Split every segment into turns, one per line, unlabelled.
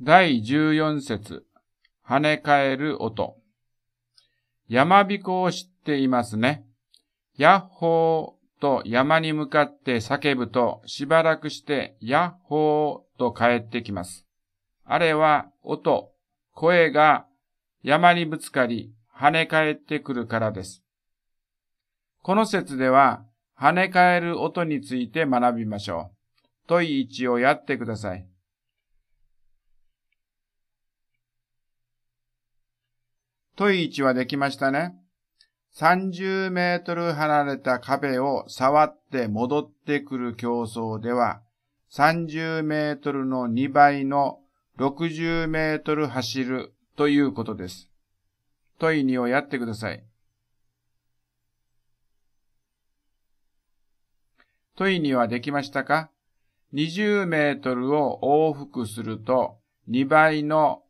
第14節、跳ね返る音。山彦を知っていますね。ヤッホーと山に向かって叫ぶと、しばらくしてヤッホーと帰ってきます。あれは音、声が山にぶつかり、跳ね返ってくるからです。この説では、跳ね返る音について学びましょう。問い1をやってください。問1はできましたね。30メートル離れた壁を触って戻ってくる競争では、30メートルの2倍の60メートル走るということです。問い2をやってください。問い2はできましたか ?20 メートルを往復すると2倍の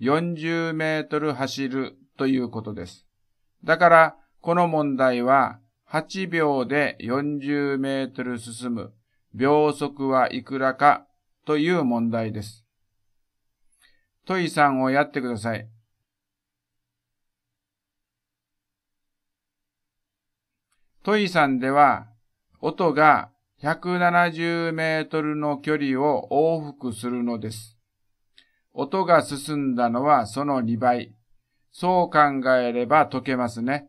40メートル走るということです。だから、この問題は、8秒で40メートル進む、秒速はいくらかという問題です。トイさんをやってください。トイさんでは、音が170メートルの距離を往復するのです。音が進んだのはその2倍。そう考えれば解けますね。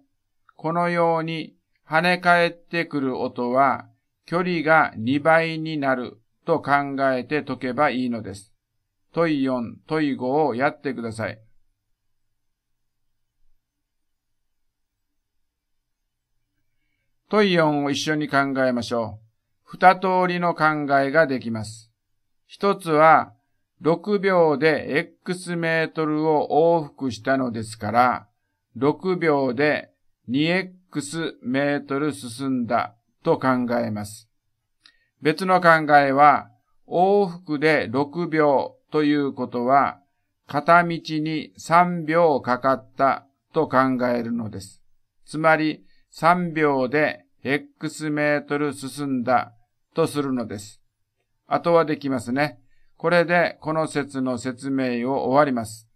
このように跳ね返ってくる音は距離が2倍になると考えて解けばいいのです。問い4、問い5をやってください。問い4を一緒に考えましょう。二通りの考えができます。一つは6秒で x メートルを往復したのですから、6秒で 2x メートル進んだと考えます。別の考えは、往復で6秒ということは、片道に3秒かかったと考えるのです。つまり、3秒で x メートル進んだとするのです。あとはできますね。これでこの説の説明を終わります。